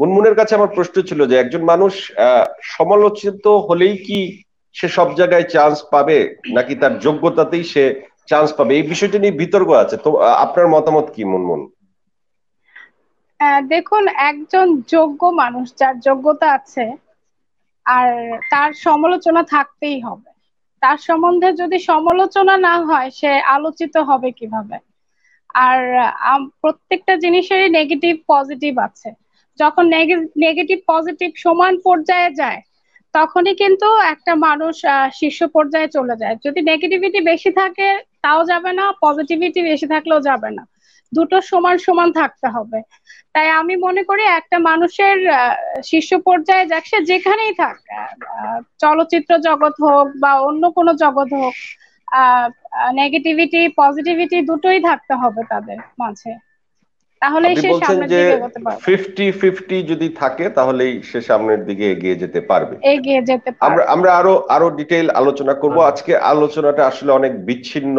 মুনমুনের কাছে আমার প্রশ্ন ছিল যে একজন মানুষ সমালোচিত হলেই কি সে সব জায়গায় চান্স পাবে নাকি তার যোগ্যতাতেই সে চান্স পাবে এই বিষয়টি নিয়ে বিতর্ক আছে তো আপনার মতামত কি মুনমুন দেখুন একজন যোগ্য মানুষ যার যোগ্যতা আছে আর তার সমালোচনা থাকতেই হবে তার সম্বন্ধে যদি সমালোচনা না হয় সে আলোচিত হবে কিভাবে আর প্রত্যেকটা জিনিসেরই নেগেটিভ পজিটিভ আছে যখন নেগেটিভ পজিটিভ সমান পর্যায়ে যায় তখনই কিন্তু একটা মানুষ শীর্ষ পর্যায়ে চলে যায় যদি নেগেটিভিটি বেশি থাকে তাও যাবে না পজিটিভিটি বেশি থাকলেও যাবে না দুটো সমান সমান থাকতে হবে তাই আমি মনে করি একটা মানুষের শীর্ষ পর্যায়ে যাক সে যেখানেই থাক চলচ্চিত্র জগৎ হোক বা অন্য কোনো জগৎ হোক নেগেটিভিটি পজিটিভিটি দুটোই থাকতে হবে তাদের মাঝে তাহলেই সে সামনের দিকে এগোতে পারবে 50 50 যদি থাকে তাহলেই সে সামনের দিকে এগিয়ে যেতে পারবে এগিয়ে যেতে পারবে আমরা আমরা আরো আরো ডিটেইল আলোচনা করব হ্যাঁ। আজকে আলোচনাটা আসলে অনেক বিচ্ছিন্ন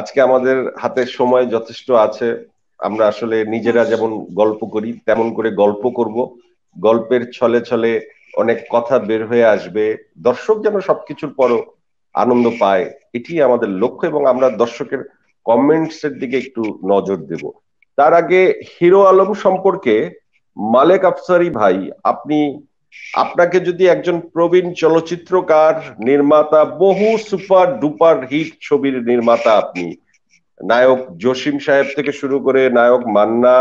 আজকে আমাদের হাতে সময় যথেষ্ট আছে আমরা আসলে নিজেরা যেমন গল্প করি তেমন করে গল্প করব গল্পের ছলে ছলে অনেক কথা বের হয়ে আসবে দর্শক যেন সবকিছুর পরও আনন্দ পায় এটি আমাদের লক্ষ্য এবং আমরা দর্শকের কমেন্টস এর দিকে একটু নজর দেব তার আগে হিরো আলম সম্পর্কে মালেক আফসারি ভাই আপনি আপনাকে যদি একজন প্রবীণ চলচ্চিত্রকার নির্মাতা বহু সুপার ডুপার হিট ছবির নির্মাতা আপনি নায়ক জসিম সাহেব থেকে শুরু করে নায়ক মান্না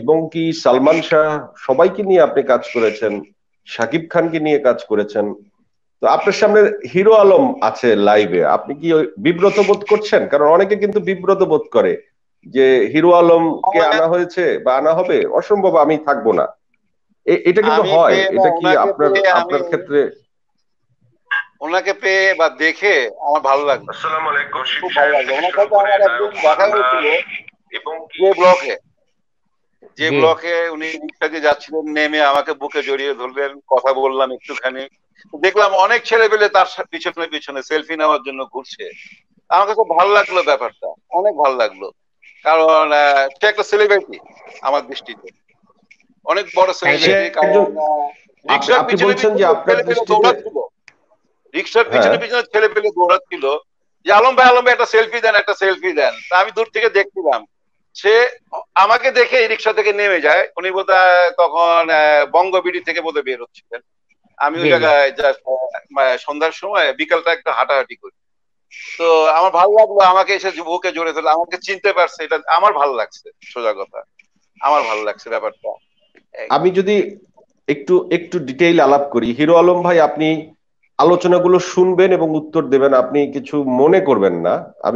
এবং কি সালমান শাহ সবাইকে নিয়ে আপনি কাজ করেছেন শাকিব খানকে নিয়ে কাজ করেছেন তো আপনার সামনে হিরো আলম আছে লাইভে আপনি কি বিব্রত বোধ করছেন কারণ অনেকে কিন্তু বিব্রত বোধ করে যে হিরো আলম কে আনা হয়েছে বা আনা হবে অসম্ভব আমি থাকব না এটা কিন্তু হয় এটা কি আপনার আপনার ক্ষেত্রে ওনাকে পেয়ে বা দেখে আমার ভালো লাগে আসসালামু আলাইকুম শিব ভালো লাগলো ওনার সাথে আমার একদম দেখা হয়েছিল এবং যে ব্লকে যে ব্লকে উনি রিক্সাতে যাচ্ছিলেন নেমে আমাকে বুকে জড়িয়ে ধরলেন কথা বললাম একটুখানি দেখলাম অনেক ছেলে পেলে তার পিছনে পিছনে সেলফি নেওয়ার জন্য ঘুরছে আমাকে খুব ভালো লাগলো ব্যাপারটা অনেক ভালো লাগলো কারণ সে একটা সেলিব্রিটি আমার দৃষ্টিতে অনেক বড় হ্যাঁ, সেলিব্রিটি কারণ রিক্সার পিছনে দৌড়াচ্ছিল রিক্সার হ্যাঁ। পিছনে পিছনে ছেলে পেলে দৌড়াচ্ছিল যে আলম ভাই আলম ভাই একটা সেলফি দেন একটা সেলফি দেন তা আমি দূর থেকে দেখছিলাম সে আমাকে দেখে রিক্সা থেকে নেমে যায় উনি বোধ তখন বঙ্গবিডি থেকে বোধহয় বের হচ্ছিলেন আমি ওই জায়গায় সন্ধ্যার সময় বিকালটা একটা হাঁটাহাঁটি করি তো আমার ভালো লাগলো আমাকে এসে বুকে জড়ে ধরলো আমাকে চিনতে পারছে এটা আমার ভালো লাগছে সোজা কথা আমার ভালো লাগছে ব্যাপারটা আমি যদি একটু একটু ডিটেইল আলাপ করি হিরো আলম ভাই আপনি আলোচনাগুলো শুনবেন এবং উত্তর দেবেন আপনি কিছু মনে করবেন না আমি